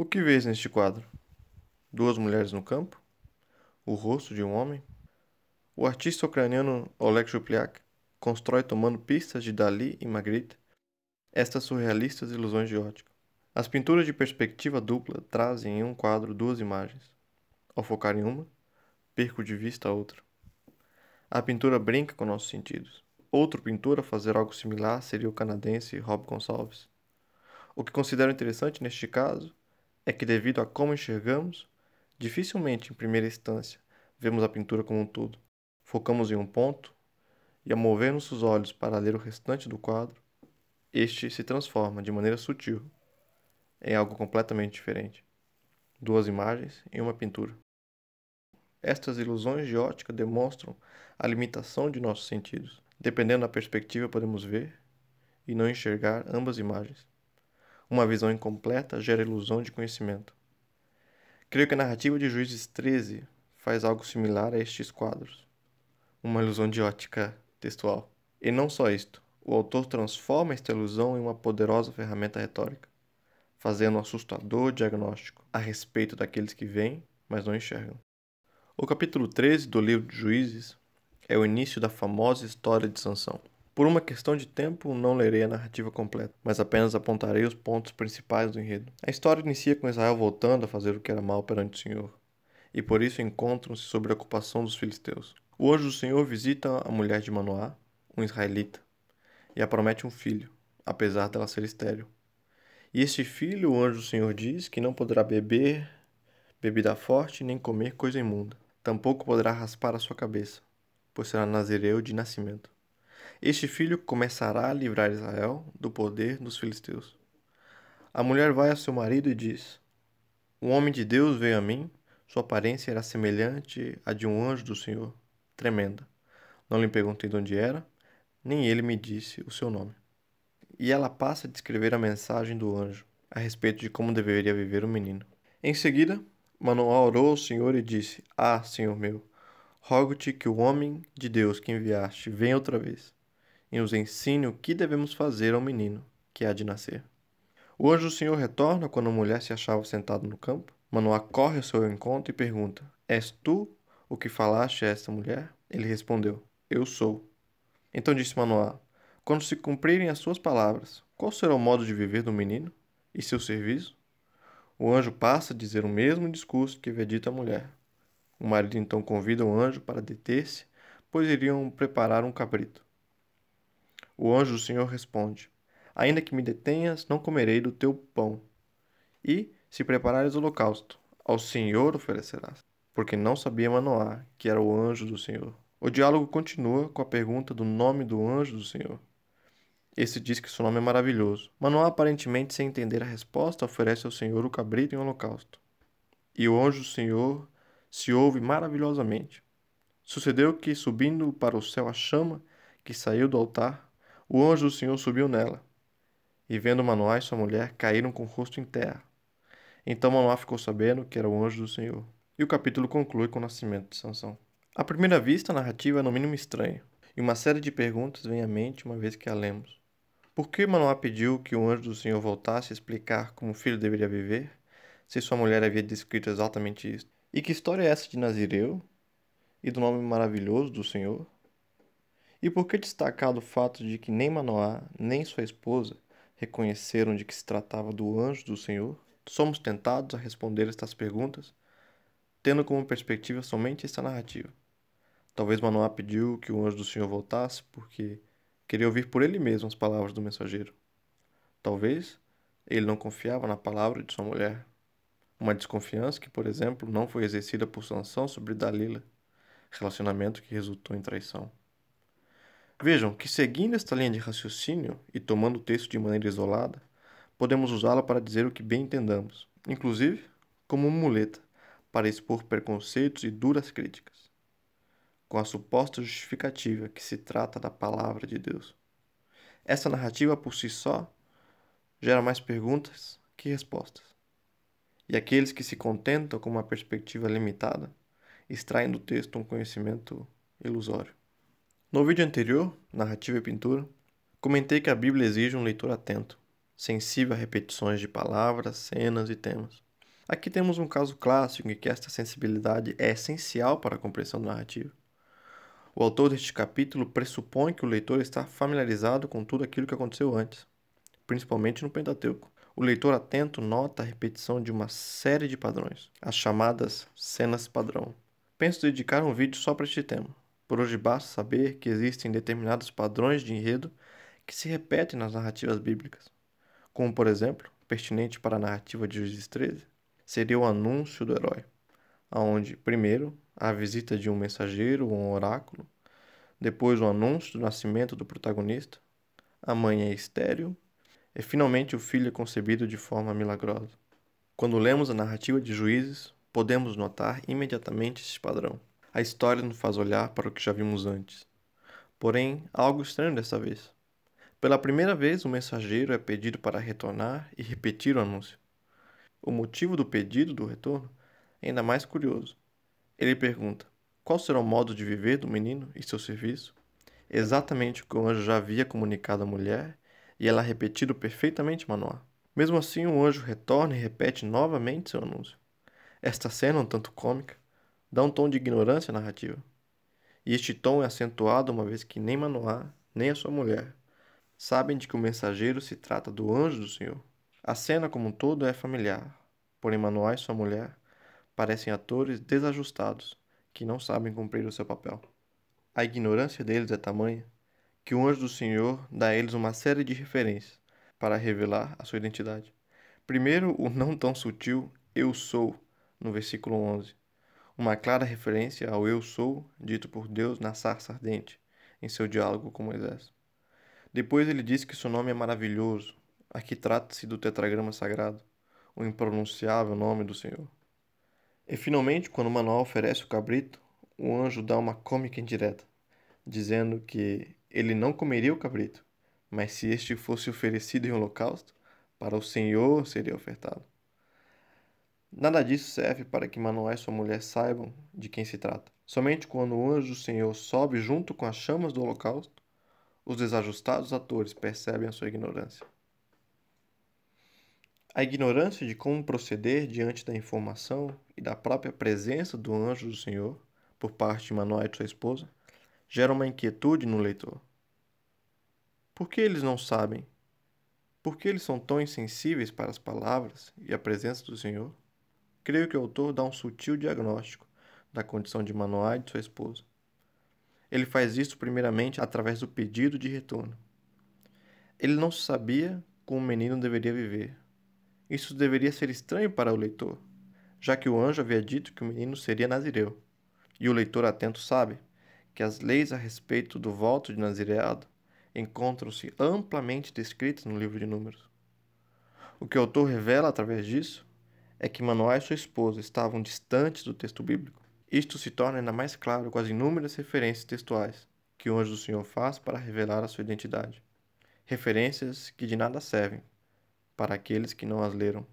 O que vês neste quadro? Duas mulheres no campo? O rosto de um homem? O artista ucraniano Oleg Shupliak constrói tomando pistas de Dali e Magritte estas surrealistas ilusões de ótica. As pinturas de perspectiva dupla trazem em um quadro duas imagens. Ao focar em uma, perco de vista a outra. A pintura brinca com nossos sentidos. Outro pintor a fazer algo similar seria o canadense Rob Gonçalves. O que considero interessante neste caso é que, devido a como enxergamos, dificilmente, em primeira instância, vemos a pintura como um todo. Focamos em um ponto e, ao mover nossos olhos para ler o restante do quadro, este se transforma de maneira sutil em algo completamente diferente. Duas imagens em uma pintura. Estas ilusões de ótica demonstram a limitação de nossos sentidos. Dependendo da perspectiva, podemos ver e não enxergar ambas imagens. Uma visão incompleta gera ilusão de conhecimento. Creio que a narrativa de Juízes 13 faz algo similar a estes quadros. Uma ilusão de ótica textual. E não só isto, o autor transforma esta ilusão em uma poderosa ferramenta retórica, fazendo um assustador diagnóstico a respeito daqueles que veem, mas não enxergam. O capítulo 13 do livro de Juízes é o início da famosa história de Sansão. Por uma questão de tempo, não lerei a narrativa completa, mas apenas apontarei os pontos principais do enredo. A história inicia com Israel voltando a fazer o que era mal perante o Senhor, e por isso encontram-se sobre a ocupação dos filisteus. O anjo do Senhor visita a mulher de Manoá, um israelita, e a promete um filho, apesar dela ser estéril. E este filho, o anjo do Senhor diz que não poderá beber bebida forte nem comer coisa imunda. Tampouco poderá raspar a sua cabeça, pois será nazireu de nascimento. Este filho começará a livrar Israel do poder dos filisteus. A mulher vai a seu marido e diz: O homem de Deus veio a mim, sua aparência era semelhante à de um anjo do Senhor, tremenda. Não lhe perguntei de onde era, nem ele me disse o seu nome. E ela passa a descrever a mensagem do anjo a respeito de como deveria viver o menino. Em seguida, Manoá orou ao Senhor e disse: Ah, Senhor meu, rogo-te que o homem de Deus que enviaste venha outra vez e os ensine o que devemos fazer ao menino que há de nascer. O anjo do Senhor retorna quando a mulher se achava sentada no campo. Manoá corre ao seu encontro e pergunta: És tu o que falaste a esta mulher? Ele respondeu: Eu sou. Então disse Manoá: Quando se cumprirem as suas palavras, qual será o modo de viver do menino e seu serviço? O anjo passa a dizer o mesmo discurso que havia dito à mulher. O marido então convida o anjo para deter-se, pois iriam preparar um cabrito. O anjo do Senhor responde: Ainda que me detenhas, não comerei do teu pão. E, se preparares o holocausto, ao Senhor oferecerás. Porque não sabia Manoá que era o anjo do Senhor. O diálogo continua com a pergunta do nome do anjo do Senhor. Esse diz que seu nome é maravilhoso. Manoá, aparentemente sem entender a resposta, oferece ao Senhor o cabrito em holocausto. E o anjo do Senhor se ouve maravilhosamente. Sucedeu que, subindo para o céu a chama que saiu do altar, o anjo do Senhor subiu nela. E vendo Manoá e sua mulher, caíram com o rosto em terra. Então Manoá ficou sabendo que era o anjo do Senhor. E o capítulo conclui com o nascimento de Sansão. À primeira vista, a narrativa é no mínimo estranha, e uma série de perguntas vem à mente uma vez que a lemos. Por que Manoá pediu que o anjo do Senhor voltasse a explicar como o filho deveria viver, se sua mulher havia descrito exatamente isso? E que história é essa de Nazireu e do nome maravilhoso do Senhor? E por que destacar o fato de que nem Manoá, nem sua esposa reconheceram de que se tratava do anjo do Senhor? Somos tentados a responder estas perguntas, tendo como perspectiva somente esta narrativa. Talvez Manoá pediu que o anjo do Senhor voltasse porque queria ouvir por ele mesmo as palavras do mensageiro. Talvez ele não confiava na palavra de sua mulher. Uma desconfiança que, por exemplo, não foi exercida por Sansão sobre Dalila, relacionamento que resultou em traição. Vejam que, seguindo esta linha de raciocínio e tomando o texto de maneira isolada, podemos usá-la para dizer o que bem entendamos, inclusive como muleta, para expor preconceitos e duras críticas, com a suposta justificativa que se trata da palavra de Deus. Essa narrativa por si só gera mais perguntas que respostas. E aqueles que se contentam com uma perspectiva limitada extraem do texto um conhecimento ilusório. No vídeo anterior, Narrativa e Pintura, comentei que a Bíblia exige um leitor atento, sensível a repetições de palavras, cenas e temas. Aqui temos um caso clássico em que esta sensibilidade é essencial para a compreensão da narrativa. O autor deste capítulo pressupõe que o leitor está familiarizado com tudo aquilo que aconteceu antes, principalmente no Pentateuco. O leitor atento nota a repetição de uma série de padrões, as chamadas cenas padrão. Penso dedicar um vídeo só para este tema por hoje basta saber que existem determinados padrões de enredo que se repetem nas narrativas bíblicas, como, por exemplo, pertinente para a narrativa de Juízes 13, seria o anúncio do herói, aonde, primeiro, a visita de um mensageiro ou um oráculo, depois o anúncio do nascimento do protagonista, a mãe é estéril e finalmente o filho é concebido de forma milagrosa. Quando lemos a narrativa de Juízes, podemos notar imediatamente esse padrão. A história nos faz olhar para o que já vimos antes. Porém, algo estranho dessa vez. Pela primeira vez, o mensageiro é pedido para retornar e repetir o anúncio. O motivo do pedido do retorno é ainda mais curioso. Ele pergunta: qual será o modo de viver do menino e seu serviço? Exatamente o que o anjo já havia comunicado à mulher e ela repetido perfeitamente Manoá. Mesmo assim, o anjo retorna e repete novamente seu anúncio. Esta cena, um tanto cômica, dá um tom de ignorância à narrativa. E este tom é acentuado uma vez que nem Manoá, nem a sua mulher, sabem de que o mensageiro se trata do anjo do Senhor. A cena como um todo é familiar, porém Manoá e sua mulher parecem atores desajustados que não sabem cumprir o seu papel. A ignorância deles é tamanha que o anjo do Senhor dá a eles uma série de referências para revelar a sua identidade. Primeiro, o não tão sutil eu sou, no versículo 11, uma clara referência ao Eu Sou dito por Deus na sarça ardente, em seu diálogo com Moisés. Depois ele diz que seu nome é maravilhoso, aqui trata-se do tetragrama sagrado, o impronunciável nome do Senhor. E finalmente, quando Manoel oferece o cabrito, o anjo dá uma cômica indireta, dizendo que ele não comeria o cabrito, mas se este fosse oferecido em holocausto, para o Senhor seria ofertado. Nada disso serve para que Manoel e sua mulher saibam de quem se trata. Somente quando o anjo do Senhor sobe junto com as chamas do holocausto, os desajustados atores percebem a sua ignorância. A ignorância de como proceder diante da informação e da própria presença do anjo do Senhor, por parte de Manoel e sua esposa, gera uma inquietude no leitor. Por que eles não sabem? Por que eles são tão insensíveis para as palavras e a presença do Senhor? Creio que o autor dá um sutil diagnóstico da condição de Manoá e de sua esposa. Ele faz isso primeiramente através do pedido de retorno. Ele não sabia como o menino deveria viver. Isso deveria ser estranho para o leitor, já que o anjo havia dito que o menino seria nazireu. E o leitor atento sabe que as leis a respeito do voto de nazireado encontram-se amplamente descritas no livro de Números. O que o autor revela através disso é que Manoá e sua esposa estavam distantes do texto bíblico. Isto se torna ainda mais claro com as inúmeras referências textuais que o anjo do Senhor faz para revelar a sua identidade. Referências que de nada servem para aqueles que não as leram.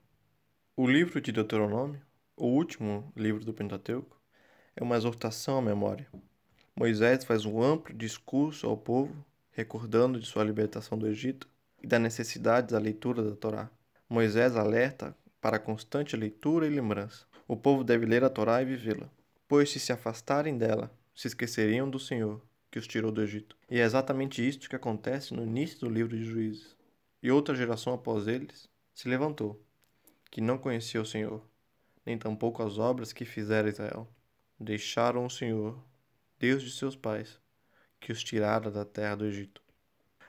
O livro de Deuteronômio, o último livro do Pentateuco, é uma exortação à memória. Moisés faz um amplo discurso ao povo, recordando de sua libertação do Egito e da necessidade da leitura da Torá. Moisés alerta para constante leitura e lembrança. O povo deve ler a Torá e vivê-la, pois se se afastarem dela, se esqueceriam do Senhor, que os tirou do Egito. E é exatamente isto que acontece no início do livro de Juízes. E outra geração após eles se levantou, que não conhecia o Senhor, nem tampouco as obras que fizera Israel. Deixaram o Senhor, Deus de seus pais, que os tirara da terra do Egito.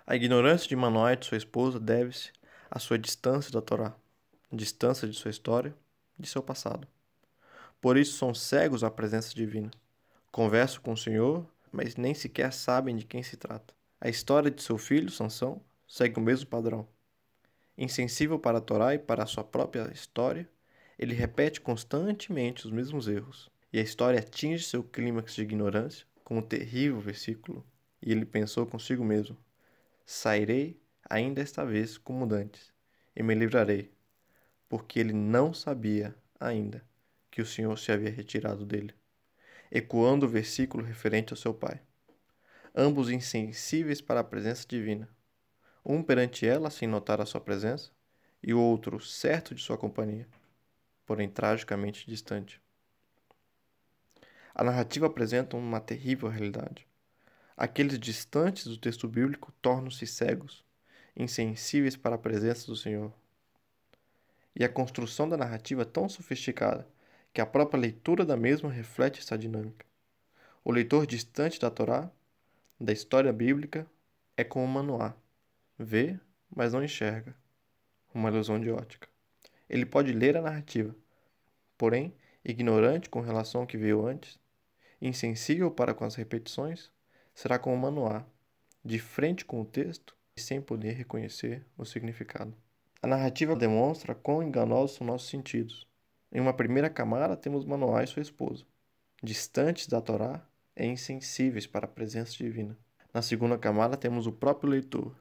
A ignorância de Manoel e de sua esposa deve-se à sua distância da Torá distância de sua história, de seu passado. Por isso são cegos à presença divina. Conversam com o Senhor, mas nem sequer sabem de quem se trata. A história de seu filho, Sansão, segue o mesmo padrão. Insensível para a Torá e para a sua própria história, ele repete constantemente os mesmos erros. E a história atinge seu clímax de ignorância com o um terrível versículo. E ele pensou consigo mesmo: Sairei ainda esta vez como dantes, e me livrarei, porque ele não sabia ainda que o Senhor se havia retirado dele, ecoando o versículo referente ao seu pai. Ambos insensíveis para a presença divina, um perante ela sem notar a sua presença, e o outro certo de sua companhia, porém tragicamente distante. A narrativa apresenta uma terrível realidade. Aqueles distantes do texto bíblico tornam-se cegos, insensíveis para a presença do Senhor, e a construção da narrativa tão sofisticada que a própria leitura da mesma reflete essa dinâmica. O leitor distante da Torá, da história bíblica, é como manuá, Vê, mas não enxerga. Uma ilusão de ótica. Ele pode ler a narrativa, porém, ignorante com relação ao que veio antes, insensível para com as repetições, será como manuá, de frente com o texto e sem poder reconhecer o significado. A narrativa demonstra quão enganosos são nossos sentidos. Em uma primeira camada, temos Manoá e sua esposa, distantes da Torá e insensíveis para a presença divina. Na segunda camada, temos o próprio leitor,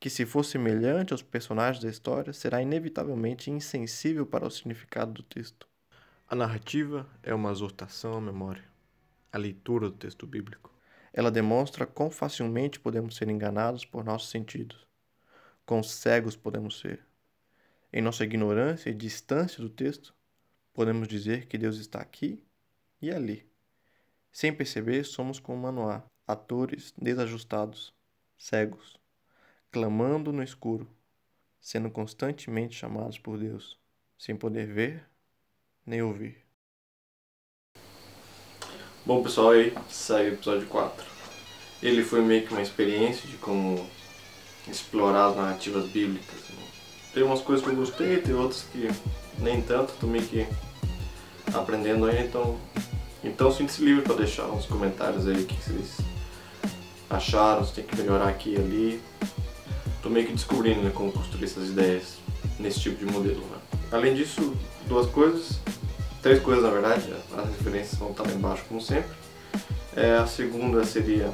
que, se for semelhante aos personagens da história, será inevitavelmente insensível para o significado do texto. A narrativa é uma exortação à memória, a leitura do texto bíblico. Ela demonstra quão facilmente podemos ser enganados por nossos sentidos Quão cegos podemos ser! Em nossa ignorância e distância do texto, podemos dizer que Deus está aqui e ali. Sem perceber, somos como Manoá, atores desajustados, cegos, clamando no escuro, sendo constantemente chamados por Deus, sem poder ver nem ouvir. Bom, pessoal, é aí saiu o episódio 4. Ele foi meio que uma experiência de como explorar as narrativas bíblicas. Né? Tem umas coisas que eu gostei, tem outras que nem tanto, tô meio que aprendendo aí. então, então sinta-se livre para deixar uns comentários aí o que vocês acharam, se tem que melhorar aqui e ali. Tô meio que descobrindo né, como construir essas ideias nesse tipo de modelo. Né? Além disso, duas coisas, três coisas na verdade, as referências vão estar lá embaixo como sempre. É, a segunda seria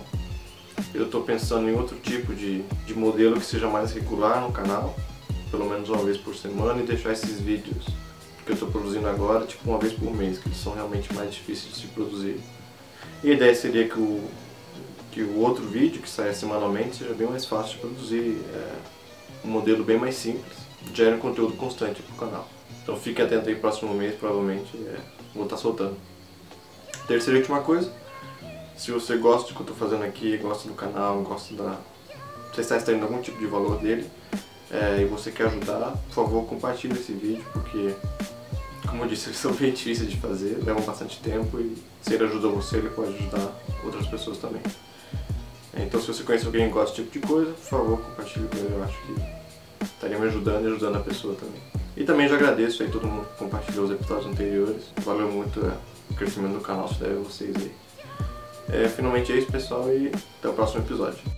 eu estou pensando em outro tipo de, de modelo que seja mais regular no canal, pelo menos uma vez por semana, e deixar esses vídeos que eu estou produzindo agora, tipo uma vez por mês, que eles são realmente mais difíceis de se produzir. E a ideia seria que o, que o outro vídeo, que saia semanalmente, seja bem mais fácil de produzir, é, um modelo bem mais simples, gera um conteúdo constante para o canal. Então fique atento aí, próximo mês provavelmente é, vou estar tá soltando. Terceira e última coisa, se você gosta do que eu estou fazendo aqui, gosta do canal, gosta da... Você está extraindo algum tipo de valor dele é, e você quer ajudar, por favor compartilhe esse vídeo porque, como eu disse, eles são bem difíceis de fazer, levam bastante tempo e se ele ajudou você, ele pode ajudar outras pessoas também. Então se você conhece alguém que gosta desse tipo de coisa, por favor compartilhe com ele, eu acho que estaria me ajudando e ajudando a pessoa também. E também já agradeço aí todo mundo que compartilhou os episódios anteriores, valeu muito é, o crescimento do canal, se deve a vocês aí. É, finalmente é isso, pessoal, e até o próximo episódio.